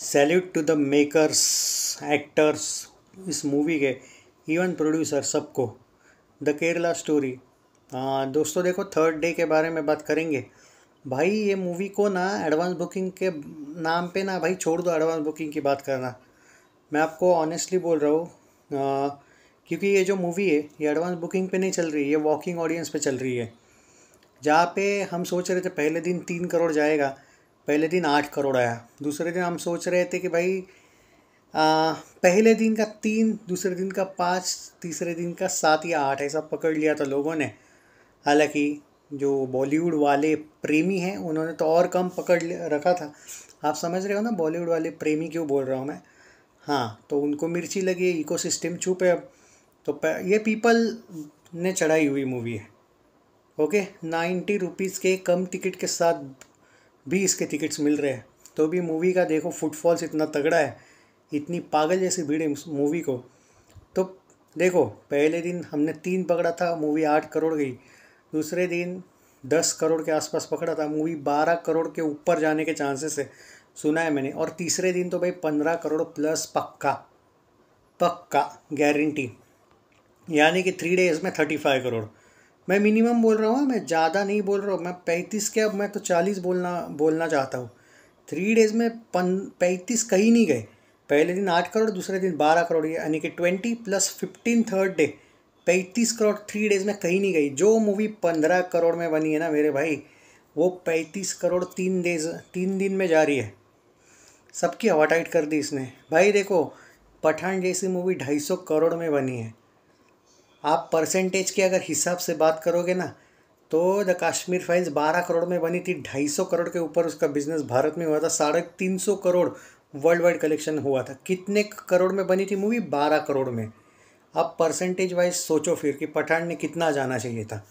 salute to the makers actors इस movie के even producer सबको द केरला स्टोरी हाँ, दोस्तों देखो थर्ड डे के बारे में बात करेंगे भाई ये मूवी को ना एडवांस बुकिंग के नाम पे ना भाई छोड़ दो एडवांस बुकिंग की बात करना मैं आपको ऑनेस्टली बोल रहा हूँ क्योंकि ये जो मूवी है ये एडवांस बुकिंग पे नहीं चल रही ये वॉकिंग ऑडियंस पे चल रही है जहाँ पे हम सोच रहे थे पहले दिन तीन करोड़ जाएगा पहले दिन आठ करोड़ आया दूसरे दिन हम सोच रहे थे कि भाई आ, पहले दिन का तीन दूसरे दिन का पाँच तीसरे दिन का सात या आठ ऐसा पकड़ लिया था लोगों ने हालांकि जो बॉलीवुड वाले प्रेमी हैं उन्होंने तो और कम पकड़ रखा था आप समझ रहे हो ना बॉलीवुड वाले प्रेमी क्यों बोल रहा हूँ मैं हाँ तो उनको मिर्ची लगी इको सिस्टम छुप है अब तो ये पीपल ने चढ़ाई हुई मूवी है ओके नाइन्टी रुपीज़ के कम टिकट के साथ भी इसके टिकट्स मिल रहे हैं तो भी मूवी का देखो फुटफॉल्स इतना तगड़ा है इतनी पागल जैसी भीड़ है मूवी को तो देखो पहले दिन हमने तीन पकड़ा था मूवी आठ करोड़ गई दूसरे दिन दस करोड़ के आसपास पकड़ा था मूवी बारह करोड़ के ऊपर जाने के चांसेस है सुना है मैंने और तीसरे दिन तो भाई पंद्रह करोड़ प्लस पक्का पक्का गारंटी यानी कि थ्री डेज में थर्टी फाइव करोड़ मैं मिनिमम बोल रहा हूँ मैं ज़्यादा नहीं बोल रहा हूँ मैं पैंतीस के अब मैं तो चालीस बोलना बोलना चाहता हूँ थ्री डेज़ में पन पैंतीस कहीं नहीं गए पहले दिन आठ करोड़ दूसरे दिन बारह करोड़ यानी कि twenty plus fifteen third day पैंतीस करोड़ थ्री डेज़ में कहीं नहीं गई जो मूवी पंद्रह करोड़ में बनी है ना मेरे भाई वो पैंतीस करोड़ तीन डेज तीन दिन में जा रही है सबकी हवा टाइट कर दी इसने भाई देखो पठान जैसी मूवी ढाई सौ करोड़ में बनी है आप परसेंटेज के अगर हिसाब से बात करोगे ना तो द काश्मीर फाइल्स बारह करोड़ में बनी थी ढाई सौ करोड़ के ऊपर उसका बिजनेस भारत में हुआ था साढ़े तीन सौ करोड़ वर्ल्ड वाइड कलेक्शन हुआ था कितने करोड़ में बनी थी मूवी बारह करोड़ में आप परसेंटेज वाइज सोचो फिर कि पठान ने कितना जाना चाहिए था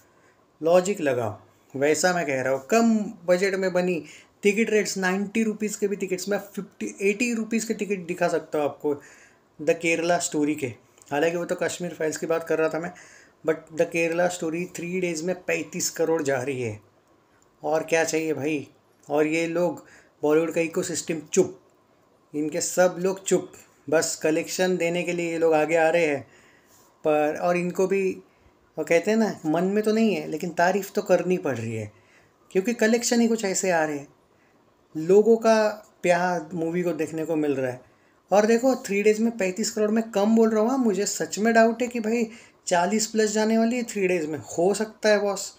लॉजिक लगाओ वैसा मैं कह रहा हूँ कम बजट में बनी टिकट रेट्स नाइन्टी रुपीज़ के भी टिकट्स मैं फिफ्टी एटी रुपीज़ के टिकट दिखा सकता हूँ आपको द केरला स्टोरी के हालांकि वो तो कश्मीर फाइल्स की बात कर रहा था मैं but the Kerala story three days में पैंतीस करोड़ जा रही है और क्या चाहिए भाई और ये लोग बॉलीवुड का इकोसिस्टम चुप इनके सब लोग चुप बस कलेक्शन देने के लिए ये लोग आगे आ रहे हैं पर और इनको भी वो कहते हैं ना मन में तो नहीं है लेकिन तारीफ़ तो करनी पड़ रही है क्योंकि कलेक्शन ही कुछ ऐसे आ रहे हैं लोगों का प्यार मूवी को देखने को मिल रहा है और देखो थ्री डेज में पैंतीस करोड़ में कम बोल रहा हूँ मुझे सच में डाउट है कि भाई चालीस प्लस जाने वाली है थ्री डेज में हो सकता है बॉस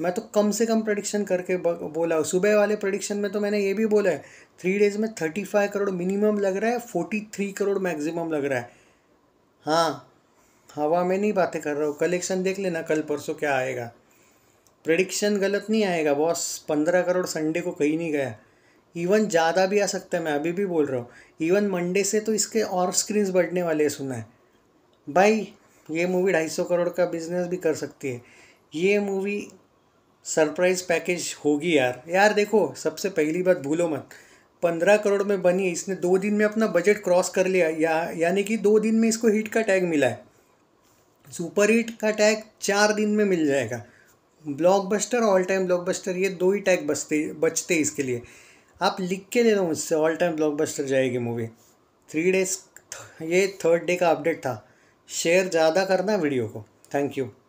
मैं तो कम से कम प्रडिक्शन करके बोला हूँ सुबह वाले प्रडिक्शन में तो मैंने ये भी बोला है थ्री डेज में थर्टी फाइव करोड़ मिनिमम लग रहा है फोर्टी थ्री करोड़ मैक्सिमम लग रहा है हाँ हवा में नहीं बातें कर रहा हूँ कलेक्शन देख लेना कल परसों क्या आएगा प्रडिक्शन गलत नहीं आएगा बॉस पंद्रह करोड़ संडे को कहीं नहीं गया इवन ज़्यादा भी आ सकता है मैं अभी भी बोल रहा हूँ इवन मंडे से तो इसके और स्क्रीन्स बढ़ने वाले हैं सुना है भाई ये मूवी ढाई सौ करोड़ का बिजनेस भी कर सकती है ये मूवी सरप्राइज पैकेज होगी यार यार देखो सबसे पहली बात भूलो मत पंद्रह करोड़ में बनी इसने दो दिन में अपना बजट क्रॉस कर लिया या यानी कि दो दिन में इसको हिट का टैग मिला है सुपर हिट का टैग चार दिन में मिल जाएगा ब्लॉकबस्टर ऑल टाइम ब्लॉकबस्टर ये दो ही टैग बचते बचते इसके लिए आप लिख के दे दो मुझसे ऑल टाइम ब्लॉकबस्टर जाएगी मूवी थ्री डेज ये थर्ड डे का अपडेट था शेयर ज़्यादा करना वीडियो को थैंक यू